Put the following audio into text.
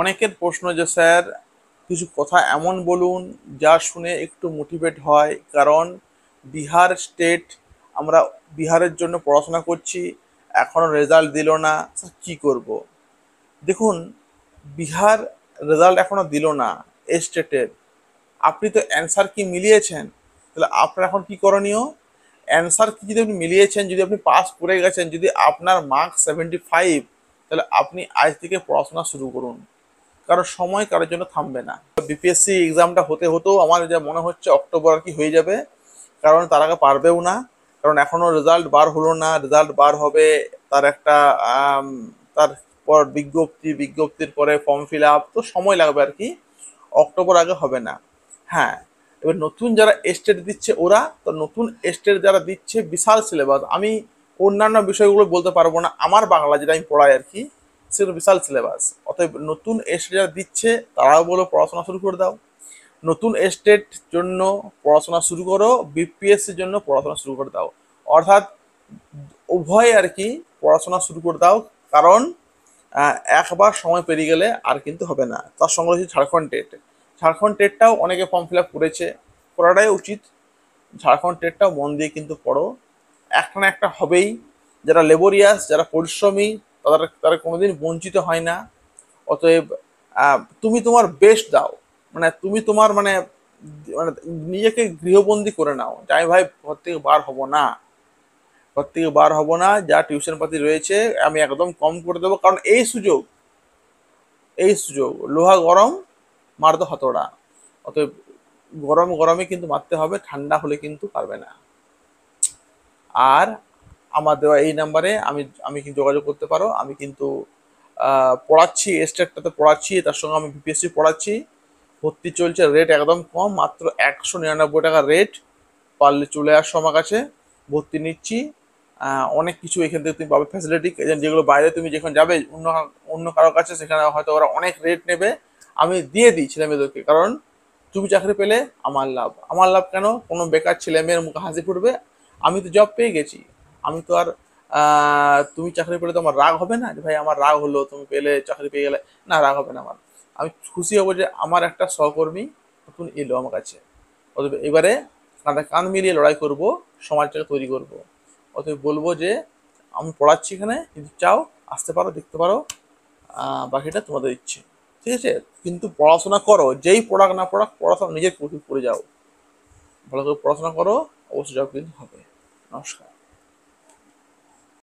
অনেকের প্রশ্ন যে স্যার কিছু কথা এমন বলুন যা শুনে একটু মোটিভেট হয় কারণ বিহার স্টেট আমরা বিহারের জন্য পড়াশোনা করছি এখনও রেজাল্ট দিল না কি করব। দেখুন বিহার রেজাল্ট এখনও দিল না এ স্টেটের আপনি তো অ্যান্সার কি মিলিয়েছেন তাহলে আপনার এখন কি করণীয় অ্যান্সার কি যদি আপনি মিলিয়েছেন যদি আপনি পাস করে গেছেন যদি আপনার মার্কস সেভেন্টি ফাইভ তাহলে আপনি আজ থেকে পড়াশোনা শুরু করুন কারো সময় কারোর জন্য থামবে না বিপিএসসি এক্সামটা হতে হতেও আমার যা মনে হচ্ছে অক্টোবর আর কি হয়ে যাবে কারণ তার আগে পারবেও না কারণ এখনও রেজাল্ট বার হলো না রেজাল্ট বার হবে তার একটা তার পর বিজ্ঞপ্তি বিজ্ঞপ্তির পরে ফর্ম ফিল আপ তো সময় লাগবে আর কি অক্টোবর আগে হবে না হ্যাঁ এবার নতুন যারা এস্টেট e দিচ্ছে ওরা তো নতুন এস্টেট e যারা দিচ্ছে বিশাল সিলেবাস আমি অন্যান্য বিষয়গুলো বলতে পারবো না আমার বাংলা যেটা আমি পড়াই আর কি সেগুলো বিশাল সিলেবাস অতএব নতুন এস্টেট যারা দিচ্ছে তারাও বলো পড়াশোনা শুরু করে দাও নতুন এস্টেট জন্য পড়াশোনা শুরু করো বিপিএসসির জন্য পড়াশোনা শুরু করে দাও অর্থাৎ উভয় আর কি পড়াশোনা শুরু করে দাও কারণ একবার সময় পেরিয়ে গেলে আর কিন্তু হবে না তার সঙ্গে রয়েছে ঝাড়খণ্ড টেট ঝাড়খণ্ড টেটটাও অনেকে ফর্ম ফিল আপ করেছে করাটাই উচিত ঝাড়খণ্ড টেটটাও মন দিয়ে কিন্তু পড়ো একটা না একটা হবেই যারা লেবরিয়াস যারা পরিশ্রমী তারা তারা কোনোদিন বঞ্চিত হয় না অতএব তুমি তোমার বেস্ট দাও মানে তুমি তোমার মানে মানে নিজেকে গৃহবন্দী করে নাও যাই আমি ভাই ঘর থেকে বার হব না ঘর থেকে বার হব না যা টিউশন পাতি রয়েছে আমি একদম কম করে দেবো কারণ এই সুযোগ এই সুযোগ লোহা গরম মারতে হতড়া অতএব গরম গরমে কিন্তু মারতে হবে ঠান্ডা হলে কিন্তু পারবে না আর আমার দেওয়া এই নাম্বারে আমি আমি কিন্তু যোগাযোগ করতে পারো আমি কিন্তু পড়াচ্ছি স্টেটটাতে পড়াচ্ছি তার সঙ্গে আমি বিপিএসসি পড়াচ্ছি ভর্তি চলছে রেট একদম কম মাত্র একশো নিরানব্বই টাকা রেট পারলে চলে আসো আমার কাছে ভর্তি নিচ্ছি অনেক কিছু এখান থেকে তুমি পাবে ফ্যাসিলিটি যেগুলো বাইরে তুমি যেখানে যাবে অন্য অন্য কারোর কাছে সেখানে হয়তো ওরা অনেক রেট নেবে আমি দিয়ে দিই ছেলে মেয়েদেরকে কারণ তুমি চাকরি পেলে আমার লাভ আমার লাভ কেন কোনো বেকার ছেলে মেয়ের মুখে হাসি ফুটবে আমি তো জব পেয়ে গেছি আমি তো আর তুমি চাকরি পেলে তো আমার রাগ হবে না যে ভাই আমার রাগ হলো তুমি পেলে চাকরি পেয়ে গেলে না রাগ হবে না আমার আমি খুশি হবো যে আমার একটা সহকর্মী নতুন এলো আমার কাছে অতএব এবারে কাঁধে কান মিলিয়ে লড়াই করব সমাজটাকে তৈরি করব অতএব বলবো যে আমি পড়াচ্ছি এখানে যদি চাও আসতে পারো দেখতে পারো বাকিটা তোমাদের ইচ্ছে ঠিক আছে কিন্তু পড়াশোনা করো যেই পড়াক না পড়াক পড়াশোনা নিজের প্রচুর পড়ে যাও ভালো করে পড়াশোনা করো অবশ্যই যাও কিন্তু হবে নমস্কার